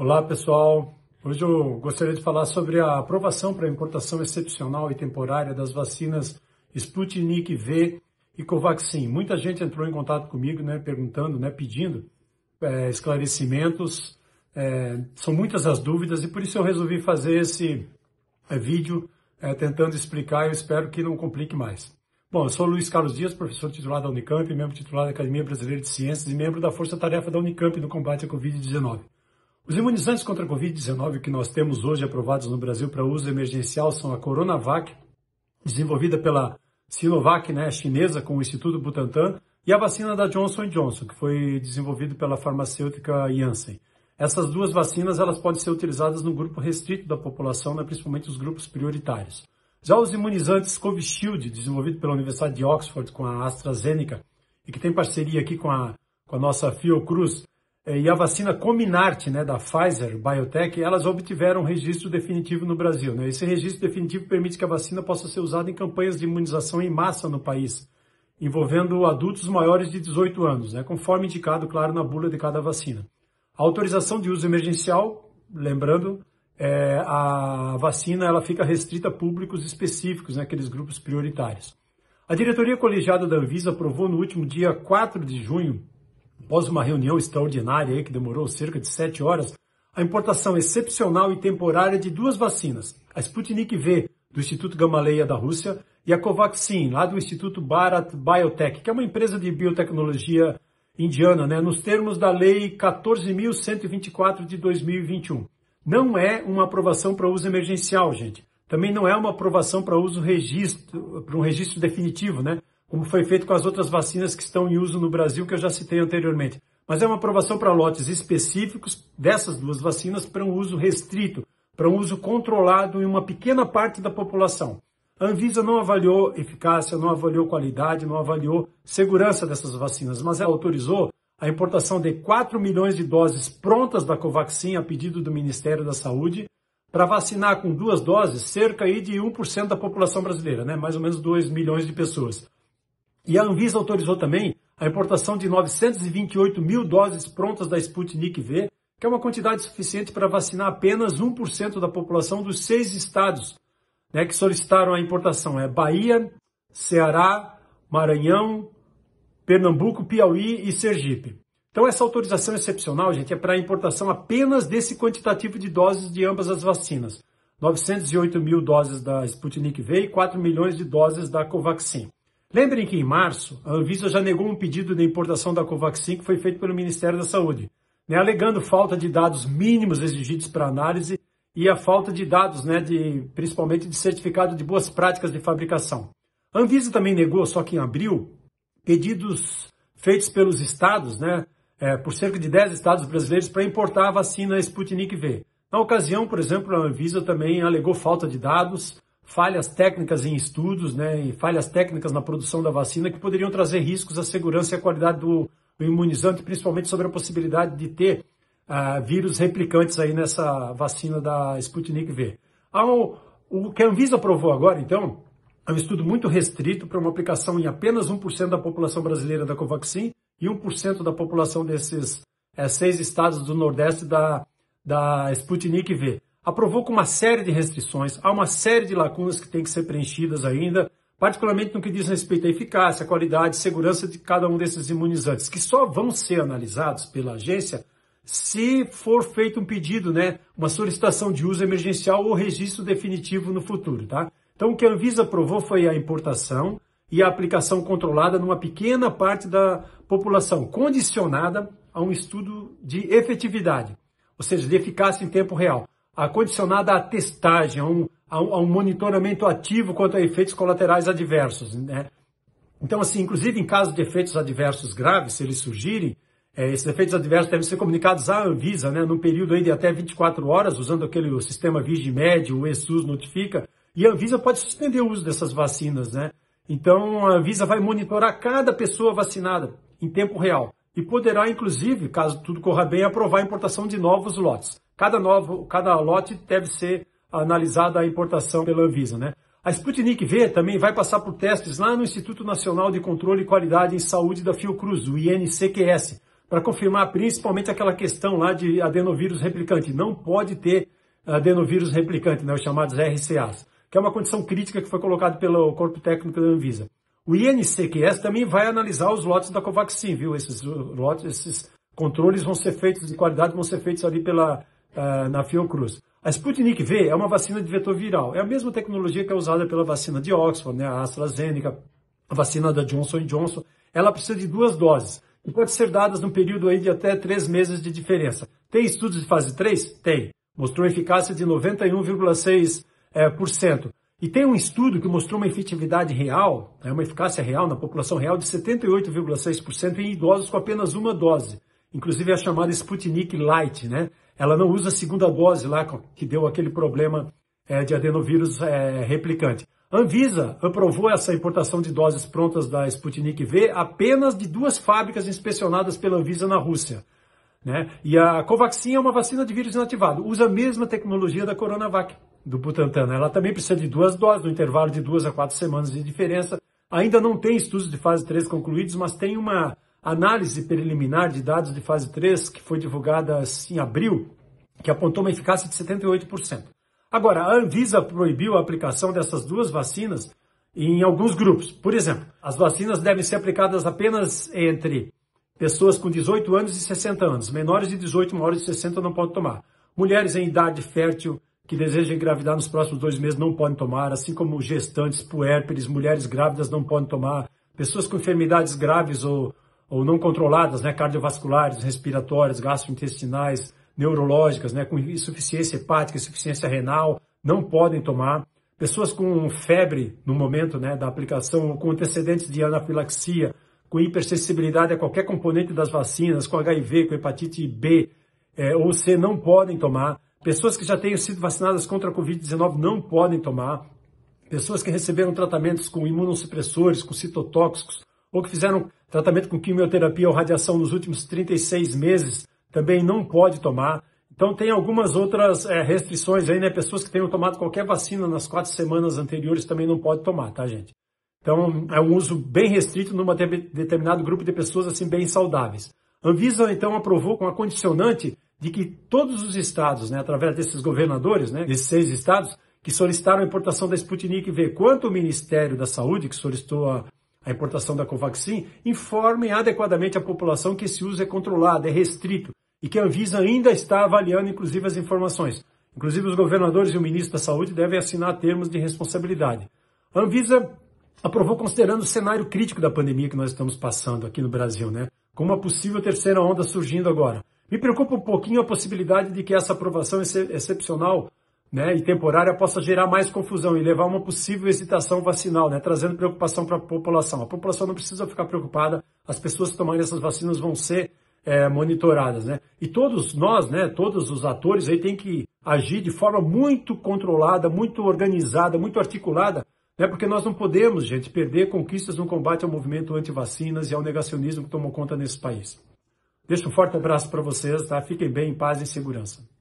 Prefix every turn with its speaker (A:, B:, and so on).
A: Olá pessoal, hoje eu gostaria de falar sobre a aprovação para importação excepcional e temporária das vacinas Sputnik V e Covaxin. Muita gente entrou em contato comigo, né, perguntando, né, pedindo é, esclarecimentos. É, são muitas as dúvidas e por isso eu resolvi fazer esse é, vídeo é, tentando explicar. Eu espero que não complique mais. Bom, eu sou Luiz Carlos Dias, professor titular da Unicamp, membro titular da Academia Brasileira de Ciências e membro da Força Tarefa da Unicamp no combate à Covid-19. Os imunizantes contra a Covid-19 que nós temos hoje aprovados no Brasil para uso emergencial são a Coronavac, desenvolvida pela Sinovac, né, chinesa, com o Instituto Butantan, e a vacina da Johnson Johnson, que foi desenvolvida pela farmacêutica Janssen. Essas duas vacinas elas podem ser utilizadas no grupo restrito da população, né, principalmente os grupos prioritários. Já os imunizantes Covishield, desenvolvido pela Universidade de Oxford com a AstraZeneca, e que tem parceria aqui com a, com a nossa Fiocruz, é, e a vacina Cominart, né, da Pfizer Biotech, elas obtiveram registro definitivo no Brasil. Né? Esse registro definitivo permite que a vacina possa ser usada em campanhas de imunização em massa no país, envolvendo adultos maiores de 18 anos, né, conforme indicado, claro, na bula de cada vacina. A autorização de uso emergencial, lembrando, é, a vacina ela fica restrita a públicos específicos, né, aqueles grupos prioritários. A diretoria colegiada da Anvisa aprovou no último dia 4 de junho Após uma reunião extraordinária que demorou cerca de sete horas, a importação excepcional e temporária de duas vacinas, a Sputnik V, do Instituto Gamaleya da Rússia, e a Covaxin, lá do Instituto Bharat Biotech, que é uma empresa de biotecnologia indiana, né, nos termos da Lei 14.124 de 2021. Não é uma aprovação para uso emergencial, gente. Também não é uma aprovação para uso registro, para um registro definitivo, né? como foi feito com as outras vacinas que estão em uso no Brasil, que eu já citei anteriormente. Mas é uma aprovação para lotes específicos dessas duas vacinas para um uso restrito, para um uso controlado em uma pequena parte da população. A Anvisa não avaliou eficácia, não avaliou qualidade, não avaliou segurança dessas vacinas, mas ela autorizou a importação de 4 milhões de doses prontas da Covaxin a pedido do Ministério da Saúde para vacinar com duas doses cerca aí de 1% da população brasileira, né? mais ou menos 2 milhões de pessoas. E a Anvisa autorizou também a importação de 928 mil doses prontas da Sputnik V, que é uma quantidade suficiente para vacinar apenas 1% da população dos seis estados né, que solicitaram a importação. É Bahia, Ceará, Maranhão, Pernambuco, Piauí e Sergipe. Então essa autorização excepcional, gente, é para a importação apenas desse quantitativo de doses de ambas as vacinas. 908 mil doses da Sputnik V e 4 milhões de doses da Covaxin. Lembrem que em março, a Anvisa já negou um pedido de importação da Covaxin que foi feito pelo Ministério da Saúde, né, alegando falta de dados mínimos exigidos para análise e a falta de dados, né, de, principalmente de certificado de boas práticas de fabricação. A Anvisa também negou, só que em abril, pedidos feitos pelos estados, né, é, por cerca de 10 estados brasileiros, para importar a vacina Sputnik V. Na ocasião, por exemplo, a Anvisa também alegou falta de dados, falhas técnicas em estudos né, e falhas técnicas na produção da vacina que poderiam trazer riscos à segurança e à qualidade do, do imunizante, principalmente sobre a possibilidade de ter uh, vírus replicantes aí nessa vacina da Sputnik V. Ao, o que a Anvisa aprovou agora, então, é um estudo muito restrito para uma aplicação em apenas 1% da população brasileira da Covaxin e 1% da população desses é, seis estados do Nordeste da, da Sputnik V aprovou com uma série de restrições, há uma série de lacunas que têm que ser preenchidas ainda, particularmente no que diz respeito à eficácia, qualidade e segurança de cada um desses imunizantes, que só vão ser analisados pela agência se for feito um pedido, né, uma solicitação de uso emergencial ou registro definitivo no futuro, tá? Então o que a Anvisa aprovou foi a importação e a aplicação controlada numa pequena parte da população, condicionada a um estudo de efetividade, ou seja, de eficácia em tempo real acondicionada à testagem, a um, a um, a um monitoramento ativo quanto a efeitos colaterais adversos. Né? Então, assim, inclusive em caso de efeitos adversos graves, se eles surgirem, é, esses efeitos adversos devem ser comunicados à Anvisa, né, num período aí de até 24 horas, usando aquele o sistema Vigimed, o ESUS notifica, e a Anvisa pode suspender o uso dessas vacinas, né? Então, a Anvisa vai monitorar cada pessoa vacinada em tempo real e poderá, inclusive, caso tudo corra bem, aprovar a importação de novos lotes. Cada, novo, cada lote deve ser analisada a importação pela Anvisa, né? A Sputnik V também vai passar por testes lá no Instituto Nacional de Controle e Qualidade em Saúde da Fiocruz, o INCQS, para confirmar principalmente aquela questão lá de adenovírus replicante. Não pode ter adenovírus replicante, né, os chamados RCAs, que é uma condição crítica que foi colocada pelo corpo técnico da Anvisa. O INCQS também vai analisar os lotes da Covaxin, viu? Esses lotes, esses controles vão ser feitos de qualidade, vão ser feitos ali pela uh, na Fiocruz. A Sputnik V é uma vacina de vetor viral. É a mesma tecnologia que é usada pela vacina de Oxford, né, a AstraZeneca, a vacina da Johnson Johnson. Ela precisa de duas doses e pode ser dadas num período aí de até três meses de diferença. Tem estudos de fase 3? Tem. Mostrou eficácia de 91,6%. É, eh, por cento. E tem um estudo que mostrou uma efetividade real, né, uma eficácia real na população real de 78,6% em idosos com apenas uma dose. Inclusive é a chamada Sputnik Light, né? Ela não usa a segunda dose lá que deu aquele problema é, de adenovírus é, replicante. Anvisa aprovou essa importação de doses prontas da Sputnik V apenas de duas fábricas inspecionadas pela Anvisa na Rússia. Né? E a Covaxin é uma vacina de vírus inativado, usa a mesma tecnologia da Coronavac, do Butantan. Né? Ela também precisa de duas doses, no intervalo de duas a quatro semanas de diferença. Ainda não tem estudos de fase 3 concluídos, mas tem uma análise preliminar de dados de fase 3, que foi divulgada assim, em abril, que apontou uma eficácia de 78%. Agora, a Anvisa proibiu a aplicação dessas duas vacinas em alguns grupos. Por exemplo, as vacinas devem ser aplicadas apenas entre pessoas com 18 anos e 60 anos. Menores de 18, maiores de 60 não podem tomar. Mulheres em idade fértil que desejam engravidar nos próximos dois meses não podem tomar, assim como gestantes, puérperes, mulheres grávidas não podem tomar, pessoas com enfermidades graves ou ou não controladas, né, cardiovasculares, respiratórias, gastrointestinais, neurológicas, né, com insuficiência hepática, insuficiência renal, não podem tomar. Pessoas com febre no momento né, da aplicação, com antecedentes de anafilaxia, com hipersensibilidade a qualquer componente das vacinas, com HIV, com hepatite B é, ou C, não podem tomar. Pessoas que já tenham sido vacinadas contra a Covid-19 não podem tomar. Pessoas que receberam tratamentos com imunossupressores, com citotóxicos, ou que fizeram tratamento com quimioterapia ou radiação nos últimos 36 meses também não pode tomar. Então tem algumas outras é, restrições aí, né? Pessoas que tenham tomado qualquer vacina nas quatro semanas anteriores também não pode tomar, tá, gente? Então é um uso bem restrito num de determinado grupo de pessoas assim bem saudáveis. A Anvisa então aprovou com a condicionante de que todos os estados, né, através desses governadores, né, desses seis estados, que solicitaram a importação da Sputnik V, quanto o Ministério da Saúde, que solicitou a a importação da Covaxin, informem adequadamente a população que esse uso é controlado, é restrito e que a Anvisa ainda está avaliando, inclusive, as informações. Inclusive, os governadores e o ministro da Saúde devem assinar termos de responsabilidade. A Anvisa aprovou considerando o cenário crítico da pandemia que nós estamos passando aqui no Brasil, né? Com uma possível terceira onda surgindo agora. Me preocupa um pouquinho a possibilidade de que essa aprovação ex excepcional né, e temporária possa gerar mais confusão e levar a uma possível hesitação vacinal, né, trazendo preocupação para a população. A população não precisa ficar preocupada, as pessoas que tomarem essas vacinas vão ser é, monitoradas. Né? E todos nós, né, todos os atores, aí têm que agir de forma muito controlada, muito organizada, muito articulada, né, porque nós não podemos, gente, perder conquistas no combate ao movimento anti-vacinas e ao negacionismo que tomou conta nesse país. Deixo um forte abraço para vocês, tá? Fiquem bem, em paz e segurança.